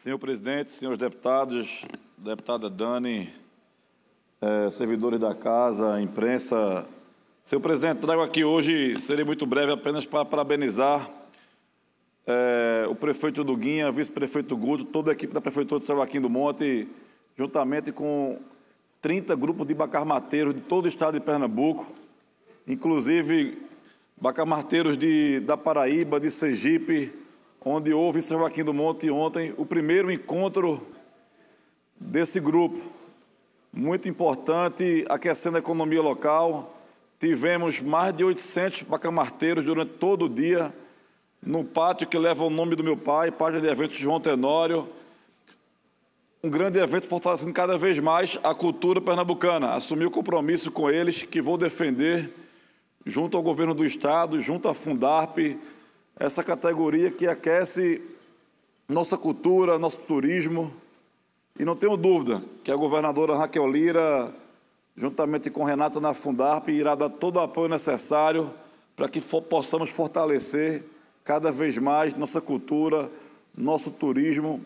Senhor presidente, senhores deputados, deputada Dani, é, servidores da casa, imprensa. Senhor presidente, trago aqui hoje, serei muito breve, apenas para parabenizar é, o prefeito Duguinha, vice-prefeito Guto, toda a equipe da Prefeitura de São Joaquim do Monte, juntamente com 30 grupos de bacarmateiros de todo o estado de Pernambuco, inclusive bacarmateiros de, da Paraíba, de Sergipe, onde houve em São Joaquim do Monte ontem o primeiro encontro desse grupo. Muito importante, aquecendo a economia local. Tivemos mais de 800 pacamarteiros durante todo o dia no pátio que leva o nome do meu pai, página de eventos João Tenório. Um grande evento fortalecendo cada vez mais a cultura pernambucana. Assumi o compromisso com eles que vou defender junto ao governo do estado, junto à Fundarpe essa categoria que aquece nossa cultura, nosso turismo. E não tenho dúvida que a governadora Raquel Lira, juntamente com Renata na Fundarp, irá dar todo o apoio necessário para que for, possamos fortalecer cada vez mais nossa cultura, nosso turismo,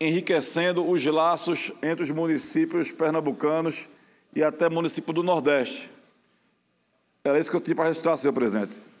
enriquecendo os laços entre os municípios pernambucanos e até município do Nordeste. Era isso que eu tinha para registrar, senhor presidente.